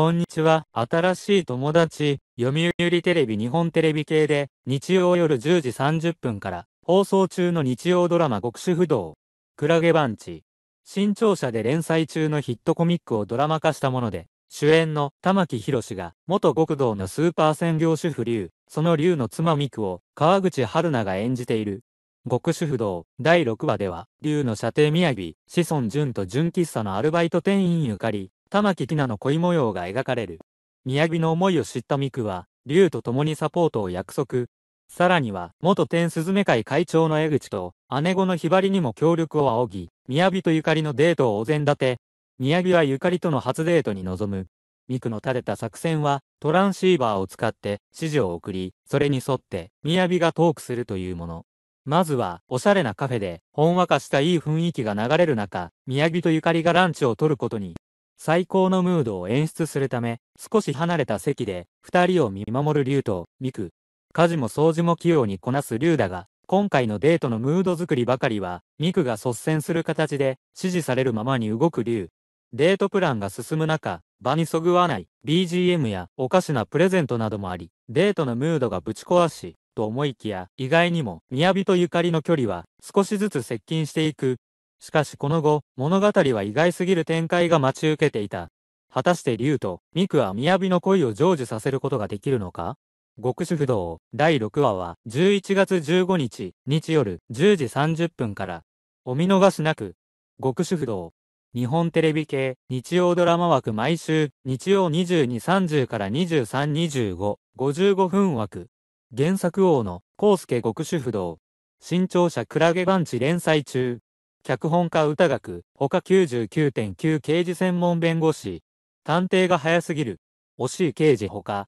こんにちは。新しい友達、読売テレビ日本テレビ系で、日曜夜10時30分から、放送中の日曜ドラマ極主不動、クラゲバンチ。新潮社で連載中のヒットコミックをドラマ化したもので、主演の玉木宏が、元極道のスーパー専業主婦竜、その竜の妻美久を、川口春奈が演じている。極主不動第6話では、竜の射程宮城、子孫淳と純喫茶のアルバイト店員ゆかり、玉木ティナの恋模様が描かれる。宮城の思いを知ったミクは、竜と共にサポートを約束。さらには、元天スズメ会会長の江口と、姉子のひばりにも協力を仰ぎ、宮城とゆかりのデートをお膳立て。宮城はゆかりとの初デートに臨む。ミクの立てた作戦は、トランシーバーを使って指示を送り、それに沿って、宮城がトークするというもの。まずは、おしゃれなカフェで、ほんわかしたいい雰囲気が流れる中、宮城とゆかりがランチを取ることに。最高のムードを演出するため、少し離れた席で、二人を見守る竜と、ミク。家事も掃除も器用にこなす竜だが、今回のデートのムード作りばかりは、ミクが率先する形で、指示されるままに動く竜。デートプランが進む中、場にそぐわない BGM やおかしなプレゼントなどもあり、デートのムードがぶち壊し、と思いきや、意外にも、雅とゆかりの距離は少しずつ接近していく、しかしこの後、物語は意外すぎる展開が待ち受けていた。果たして竜とミクは雅の恋を成就させることができるのか極主不動第6話は11月15日日夜10時30分からお見逃しなく極主不動日本テレビ系日曜ドラマ枠毎週日曜2230から232555分枠原作王の康介極主不動新潮社クラゲバンチ連載中脚本家歌学、他99.9刑事専門弁護士、探偵が早すぎる、惜しい刑事他、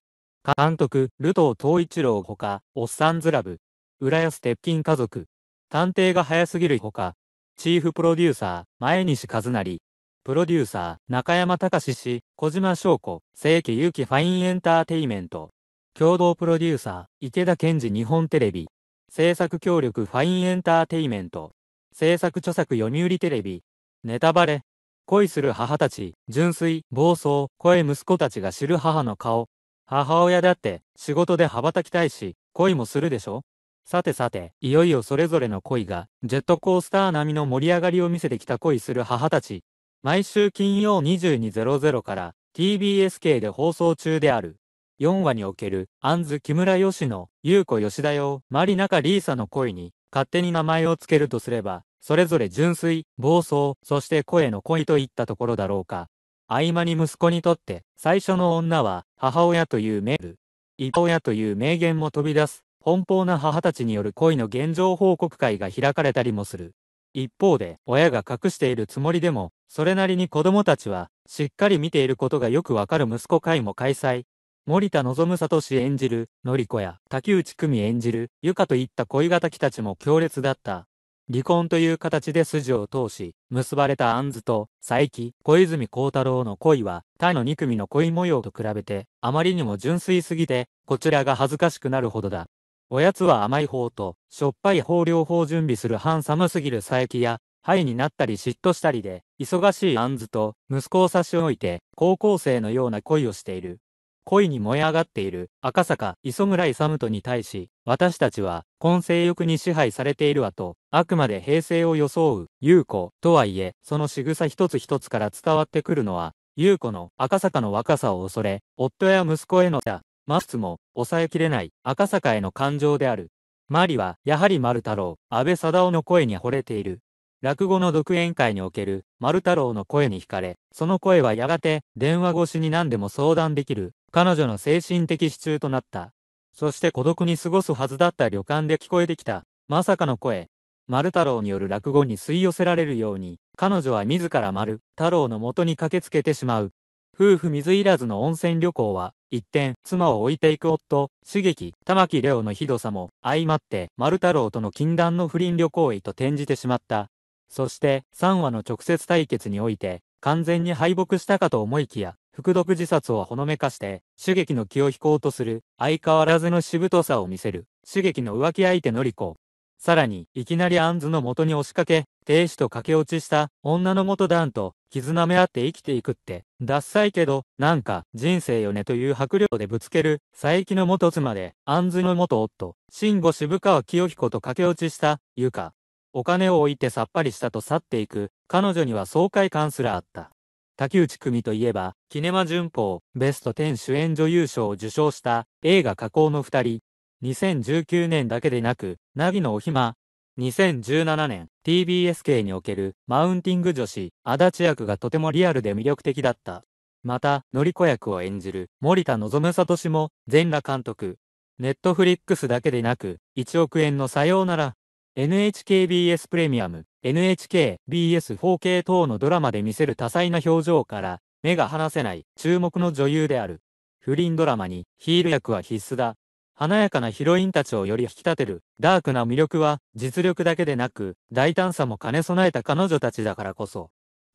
監督、ルトー東一郎他、おっさんズラブ、浦安鉄筋家族、探偵が早すぎる他、チーフプロデューサー、前西和成、プロデューサー、中山隆氏、小島翔子、正規ゆきファインエンターテイメント、共同プロデューサー、池田健二日本テレビ、制作協力ファインエンターテイメント、制作著作読売テレビ、ネタバレ、恋する母たち、純粋、暴走、恋息子たちが知る母の顔。母親だって仕事で羽ばたきたいし、恋もするでしょさてさて、いよいよそれぞれの恋が、ジェットコースター並みの盛り上がりを見せてきた恋する母たち。毎週金曜22.00から TBS 系で放送中である。4話における、アンズ・木村佳乃、優子・吉田よ、マリナカ・リーサの恋に、勝手に名前をつけるとすれば、それぞれ純粋、暴走、そして声の恋といったところだろうか。合間に息子にとって、最初の女は、母親というメール、一親という名言も飛び出す、奔放な母たちによる恋の現状報告会が開かれたりもする。一方で、親が隠しているつもりでも、それなりに子供たちは、しっかり見ていることがよくわかる息子会も開催。森田望聡演じる、のりこや、竹内久美演じる、ゆかといった恋敵たちも強烈だった。離婚という形で筋を通し、結ばれた杏子と、佐伯、小泉孝太郎の恋は、他の2組の恋模様と比べて、あまりにも純粋すぎて、こちらが恥ずかしくなるほどだ。おやつは甘い方と、しょっぱい方両方準備するハンサムすぎる佐伯や、ハイになったり嫉妬したりで、忙しい杏子と、息子を差し置いて、高校生のような恋をしている。恋に燃え上がっている赤坂磯村勇とに対し、私たちは、根性欲に支配されているわと、あくまで平成を装う、優子、とはいえ、その仕草一つ一つから伝わってくるのは、優子の赤坂の若さを恐れ、夫や息子への者、マスも抑えきれない赤坂への感情である。マリは、やはり丸太郎、安倍貞夫の声に惚れている。落語の独演会における丸太郎の声に惹かれ、その声はやがて電話越しに何でも相談できる彼女の精神的支柱となった。そして孤独に過ごすはずだった旅館で聞こえてきた、まさかの声。丸太郎による落語に吸い寄せられるように、彼女は自ら丸太郎の元に駆けつけてしまう。夫婦水入らずの温泉旅行は、一転、妻を置いていく夫、刺激、玉木レオのひどさも、相まって、丸太郎との禁断の不倫旅行へと転じてしまった。そして、3話の直接対決において、完全に敗北したかと思いきや、服毒自殺をほのめかして、主撃の気を引こうとする、相変わらずのしぶとさを見せる、主撃の浮気相手のり子。さらに、いきなりアンズの元に押しかけ、亭主と駆け落ちした女の元ダンと絆め合って生きていくって、ダッサいけど、なんか人生よねという迫力でぶつける、佐伯の元妻で、アンズの元夫、慎吾渋川清彦と駆け落ちした、ゆか。お金を置いてさっぱりしたと去っていく、彼女には爽快感すらあった。竹内久美といえば、キネマ旬報、ベスト10主演女優賞を受賞した映画加工の二人。2019年だけでなく、ナギのお暇。2017年、TBSK におけるマウンティング女子、足立役がとてもリアルで魅力的だった。また、のりこ役を演じる森田望氏も、全裸監督。ネットフリックスだけでなく、1億円のさようなら、NHKBS プレミアム、NHKBS4K 等のドラマで見せる多彩な表情から、目が離せない注目の女優である。不倫ドラマにヒール役は必須だ。華やかなヒロインたちをより引き立てるダークな魅力は実力だけでなく大胆さも兼ね備えた彼女たちだからこそ。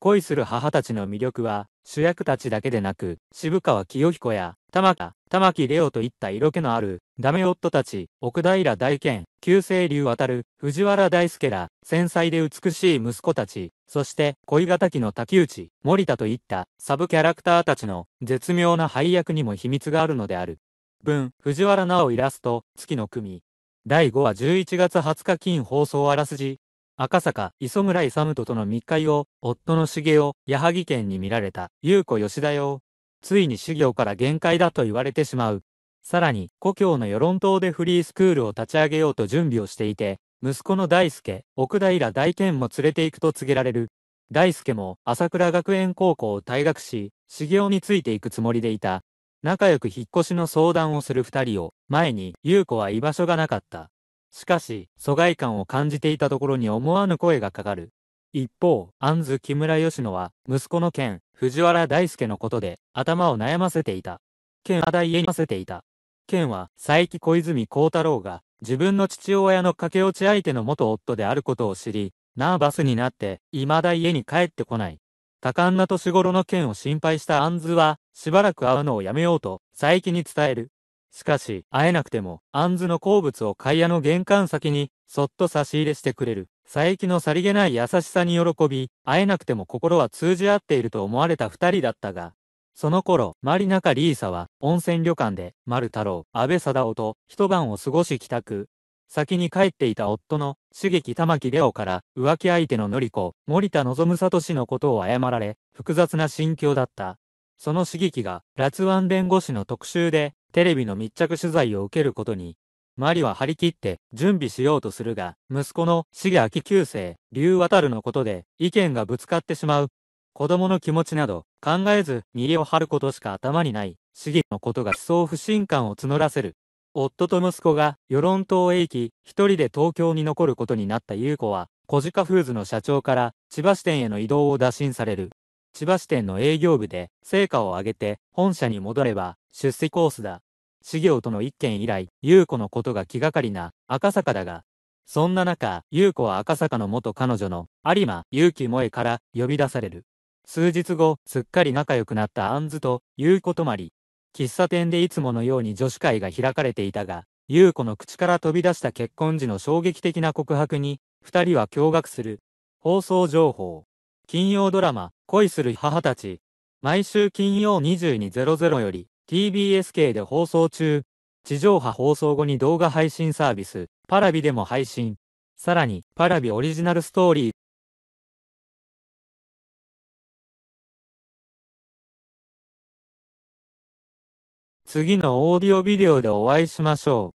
恋する母たちの魅力は、主役たちだけでなく、渋川清彦や、玉田、玉木レオといった色気のある、ダメ夫たち、奥平大賢、旧清流渡る、藤原大輔ら、繊細で美しい息子たち、そして、恋敵の竹内、森田といった、サブキャラクターたちの、絶妙な配役にも秘密があるのである。文、藤原直イラスト、月の組。第5話11月20日金放送あらすじ、赤坂、磯村勇ととの密会を、夫の茂雄、矢作県に見られた、優子吉田よ。ついに修行から限界だと言われてしまう。さらに、故郷の与論島でフリースクールを立ち上げようと準備をしていて、息子の大輔、奥平大健も連れて行くと告げられる。大輔も朝倉学園高校を退学し、茂雄についていくつもりでいた。仲良く引っ越しの相談をする二人を、前に、優子は居場所がなかった。しかし、疎外感を感じていたところに思わぬ声がかかる。一方、安ズ木村吉野は、息子の剣、藤原大輔のことで、頭を悩ませていた。剣は大家にませていた。剣は、佐伯小泉孝太郎が、自分の父親の駆け落ち相手の元夫であることを知り、ナーバスになって、未だ家に帰ってこない。多感な年頃の剣を心配した安ズは、しばらく会うのをやめようと、佐伯に伝える。しかし、会えなくても、あんの好物を会屋の玄関先に、そっと差し入れしてくれる。佐伯のさりげない優しさに喜び、会えなくても心は通じ合っていると思われた二人だったが、その頃、マリナカ・リーサは、温泉旅館で、丸太郎、安倍貞夫と、一晩を過ごし帰宅。先に帰っていた夫の、刺激玉木レオから、浮気相手ののり子、森田望聡のことを謝られ、複雑な心境だった。その刺激が、ラツワン弁護士の特集で、テレビの密着取材を受けることに、マリは張り切って準備しようとするが、息子の重明旧世、竜渡るのことで意見がぶつかってしまう。子供の気持ちなど考えずげを張ることしか頭にない、重のことが思想不信感を募らせる。夫と息子が与論島へ行き、一人で東京に残ることになった優子は、小鹿フーズの社長から千葉支店への移動を打診される。千葉支店の営業部で成果を上げて本社に戻れば出世コースだ。資業との一件以来、優子のことが気がかりな赤坂だが、そんな中、優子は赤坂の元彼女の有馬結城萌から呼び出される。数日後、すっかり仲良くなった杏子と優子泊まり、喫茶店でいつものように女子会が開かれていたが、優子の口から飛び出した結婚時の衝撃的な告白に、二人は驚愕する。放送情報。金曜ドラマ、恋する母たち、毎週金曜22.00より TBS 系で放送中、地上波放送後に動画配信サービス、パラビでも配信。さらに、パラビオリジナルストーリー。次のオーディオビデオでお会いしましょう。